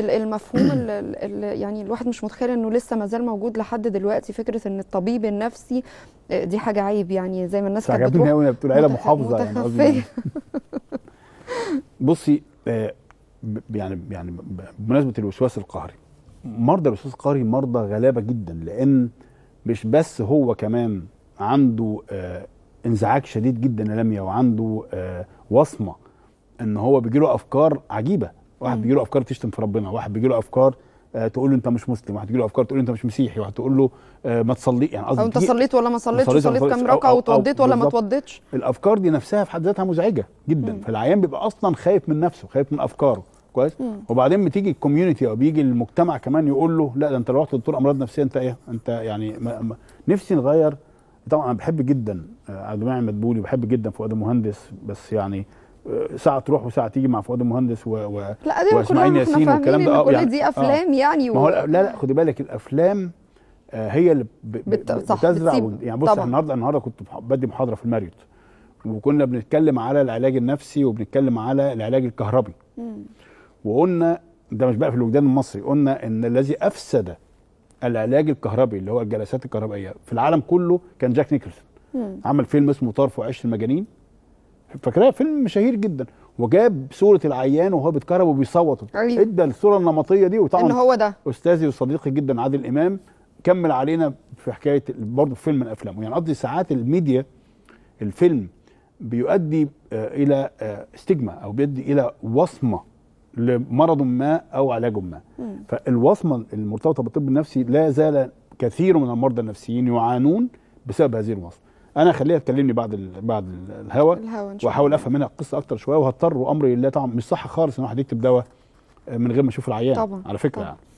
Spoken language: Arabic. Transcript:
المفهوم اللي يعني الواحد مش متخيل انه لسه ما زال موجود لحد دلوقتي فكره ان الطبيب النفسي آه، دي حاجه عيب يعني زي ما الناس كانت عيب عجبني بتقول عيله محافظه يعني، متخفية. يعني بصي آه، يعني يعني بمناسبه الوسواس القهري مرضى الوسواس القهري مرضى غلابه جدا لان مش بس هو كمان عنده آه، انزعاج شديد جدا يا لميا وعنده وصمه ان هو بيجيله افكار عجيبه واحد بيجي له افكار تشتم في ربنا واحد بيجي له افكار آه، تقول له انت مش مسلم واحد تجي له افكار تقول له انت مش مسيحي واحد تقول له آه، ما تصلي يعني قصدي انت صليت ولا ما صليتش صليت, صليت كام ركعه وتوضيت ولا ما توضيتش الافكار دي نفسها في حد ذاتها مزعجه جدا مم. فالعيان بيبقى اصلا خايف من نفسه خايف من افكاره كويس مم. وبعدين بتيجي الكوميونتي او بيجي المجتمع كمان يقول له لا ده انت لو رحت لدكتور امراض نفسيه انت ايه انت يعني ما ما نفسي نغير طبعا انا بحب جدا آه، عبد المنعم مدبولي بحب جدا فؤاد المهندس بس يعني ساعه تروح وساعه تيجي مع فؤاد المهندس و... و... لا دي واسماعيل ياسين والكلام ده كل يعني دي افلام آه. يعني و... ما هو لا لا خدي بالك الافلام آه، هي اللي ب... بتزرع و... يعني بص احنا النهارده النهارده كنت بدي محاضره في الماريوت وكنا بنتكلم على العلاج النفسي وبنتكلم على العلاج الكهربي وقلنا ده مش بقى في الوجدان المصري قلنا ان الذي افسد العلاج الكهربي اللي هو الجلسات الكهربائيه في العالم كله كان جاك نيكلسون عمل فيلم اسمه طرف وعش المجانين فاكرها فيلم شهير جدا وجاب صوره العيان وهو بيتكهرب وبيصوت أيوة. ادى الصوره النمطيه دي وطبعا ان هو ده استاذي وصديقي جدا عادل امام كمل علينا في حكايه برضه فيلم من افلامه يعني قصدي ساعات الميديا الفيلم بيؤدي آه، الى آه، استجما او بيؤدي الى وصمه لمرض ما او علاج ما فالوصمه المرتبطه بالطب النفسي لا زال كثير من المرضى النفسيين يعانون بسبب هذه الوصمه انا هخليها تكلمني بعد الـ بعد الهوا واحاول افهم منها القصه اكتر شويه وهضطر وامري لله طبعا مش صح خالص ان واحد يكتب دواء من غير ما يشوف العيان طبعا على فكره طبعا. يعني